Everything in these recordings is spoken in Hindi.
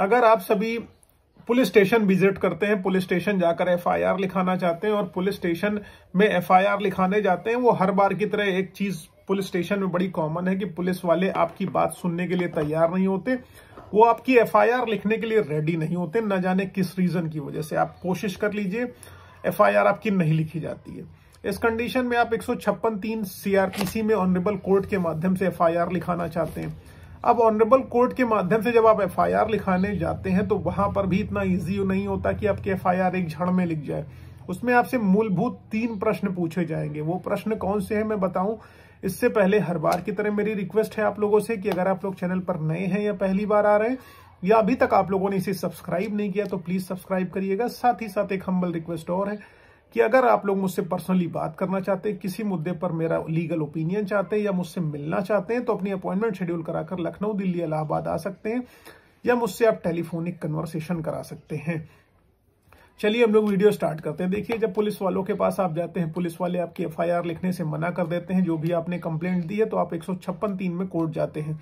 अगर आप सभी पुलिस स्टेशन विजिट करते हैं पुलिस स्टेशन जाकर एफआईआर लिखाना चाहते हैं और पुलिस स्टेशन में एफआईआर लिखाने जाते हैं वो हर बार की तरह एक चीज पुलिस स्टेशन में बड़ी कॉमन है कि पुलिस वाले आपकी बात सुनने के लिए तैयार नहीं होते वो आपकी एफआईआर लिखने के लिए रेडी नहीं होते ना जाने किस रीजन की वजह से आप कोशिश कर लीजिए एफ आपकी नहीं लिखी जाती है इस कंडीशन में आप एक सौ छप्पन तीन में ऑनरेबल कोर्ट के माध्यम से एफ लिखाना चाहते हैं अब ऑनरेबल कोर्ट के माध्यम से जब आप एफआईआर लिखाने जाते हैं तो वहां पर भी इतना इजी नहीं होता कि आपकी एफआईआर एक झड़ में लिख जाए उसमें आपसे मूलभूत तीन प्रश्न पूछे जाएंगे वो प्रश्न कौन से हैं मैं बताऊं इससे पहले हर बार की तरह मेरी रिक्वेस्ट है आप लोगों से कि अगर आप लोग चैनल पर नए हैं या पहली बार आ रहे हैं या अभी तक आप लोगों ने इसे सब्सक्राइब नहीं किया तो प्लीज सब्सक्राइब करिएगा साथ ही साथ एक हम्बल रिक्वेस्ट और है कि अगर आप लोग मुझसे पर्सनली बात करना चाहते हैं किसी मुद्दे पर मेरा लीगल ओपिनियन चाहते हैं या मुझसे मिलना चाहते हैं तो अपनी अपॉइंटमेंट शेड्यूल कराकर लखनऊ दिल्ली इलाहाबाद आ सकते हैं या मुझसे आप टेलीफोनिक कन्वर्सेशन करा सकते हैं चलिए हम लोग वीडियो स्टार्ट करते हैं देखिए जब पुलिस वालों के पास आप जाते हैं पुलिस वाले आपकी एफआईआर लिखने से मना कर देते हैं जो भी आपने कंप्लेंट दी है तो आप एक सौ में कोर्ट जाते हैं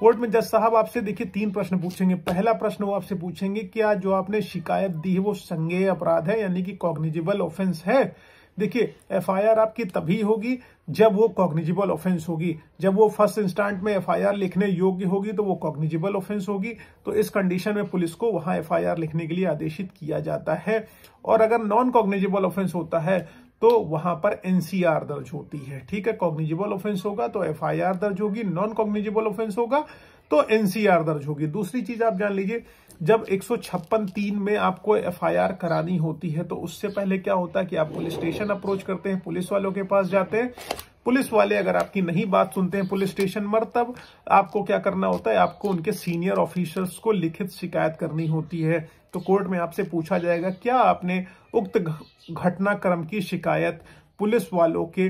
कोर्ट में जज साहब आपसे देखिए तीन प्रश्न पूछेंगे पहला प्रश्न वो आपसे पूछेंगे क्या जो आपने शिकायत दी है वो संज्ञेय अपराध है यानी कि कॉग्निजिबल ऑफेंस है देखिए एफआईआर आपकी तभी होगी जब वो कॉग्निजिबल ऑफेंस होगी जब वो फर्स्ट इंस्टांट में एफआईआर लिखने योग्य होगी तो वो कॉग्निजिबल ऑफेंस होगी तो इस कंडीशन में पुलिस को वहां एफआईआर लिखने के लिए आदेशित किया जाता है और अगर नॉन कॉग्निजिबल ऑफेंस होता है तो वहां पर एनसीआर दर्ज होती है ठीक है कॉग्निजेबल ऑफेंस होगा तो एफ दर्ज होगी नॉन कॉग्निजेबल ऑफेंस होगा तो एनसीआर दर्ज होगी दूसरी चीज आप जान लीजिए जब एक तीन में आपको एफआईआर करानी होती है तो उससे पहले क्या होता है कि आप पुलिस स्टेशन अप्रोच करते हैं पुलिस वालों के पास जाते हैं पुलिस वाले अगर आपकी नहीं बात सुनते हैं पुलिस स्टेशन मर तब आपको क्या करना होता है आपको उनके सीनियर ऑफिसर्स को लिखित शिकायत करनी होती है तो कोर्ट में आपसे पूछा जाएगा क्या आपने उक्त घटनाक्रम की शिकायत पुलिस वालों के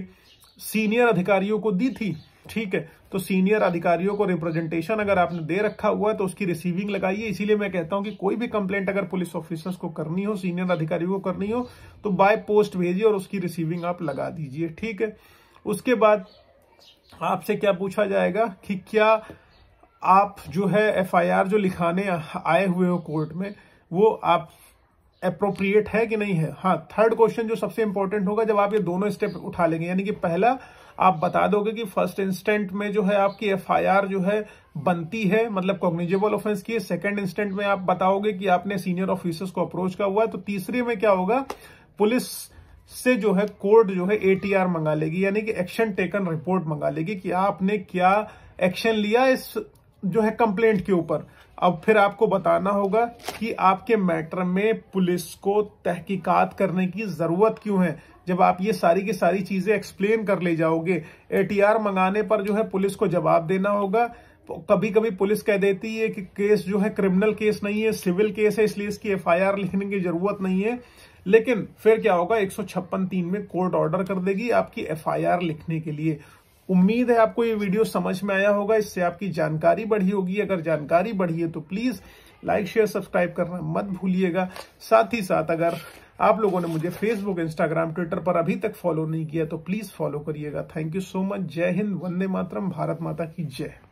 सीनियर अधिकारियों को दी थी ठीक है तो सीनियर अधिकारियों को रिप्रेजेंटेशन अगर आपने दे रखा हुआ है तो उसकी रिसीविंग लगाइए इसीलिए मैं कहता हूं कि कोई भी कंप्लेंट अगर पुलिस ऑफिसर्स को करनी हो सीनियर अधिकारियों को करनी हो तो बाय पोस्ट भेजिए और उसकी रिसीविंग आप लगा दीजिए ठीक है उसके बाद आपसे क्या पूछा जाएगा कि क्या आप जो है एफआईआर जो लिखाने आए हुए हो कोर्ट में वो आप अप्रोप्रिएट है कि नहीं है हाँ थर्ड क्वेश्चन जो सबसे इंपॉर्टेंट होगा जब आप ये दोनों स्टेप उठा लेंगे यानी कि पहला आप बता दोगे कि फर्स्ट इंस्टेंट में जो है आपकी एफआईआर जो है बनती है मतलब कॉग्निजेबल ऑफेंस की सेकंड इंस्टेंट में आप बताओगे कि आपने सीनियर ऑफिसर्स को अप्रोच का हुआ तो तीसरे में क्या होगा पुलिस से जो है कोर्ट जो है एटीआर मंगा लेगी यानी कि एक्शन टेकन रिपोर्ट मंगा लेगी कि आपने क्या एक्शन लिया इस जो है कंप्लेंट के ऊपर अब फिर आपको बताना होगा कि आपके मैटर में पुलिस को तहकीकात करने की जरूरत क्यों है जब आप ये सारी की सारी चीजें एक्सप्लेन कर ले जाओगे एटीआर मंगाने पर जो है पुलिस को जवाब देना होगा कभी कभी पुलिस कह देती है कि केस जो है क्रिमिनल केस नहीं है सिविल केस है इसलिए इसकी एफआईआर लिखने की जरूरत नहीं है लेकिन फिर क्या होगा एक तीन में कोर्ट ऑर्डर कर देगी आपकी एफआईआर लिखने के लिए उम्मीद है आपको ये वीडियो समझ में आया होगा इससे आपकी जानकारी बढ़ी होगी अगर जानकारी बढ़ी है तो प्लीज लाइक शेयर सब्सक्राइब करना मत भूलिएगा साथ ही साथ अगर आप लोगों ने मुझे फेसबुक इंस्टाग्राम ट्विटर पर अभी तक फॉलो नहीं किया तो प्लीज फॉलो करिएगा थैंक यू सो मच जय हिंद वंदे मातरम भारत माता की जय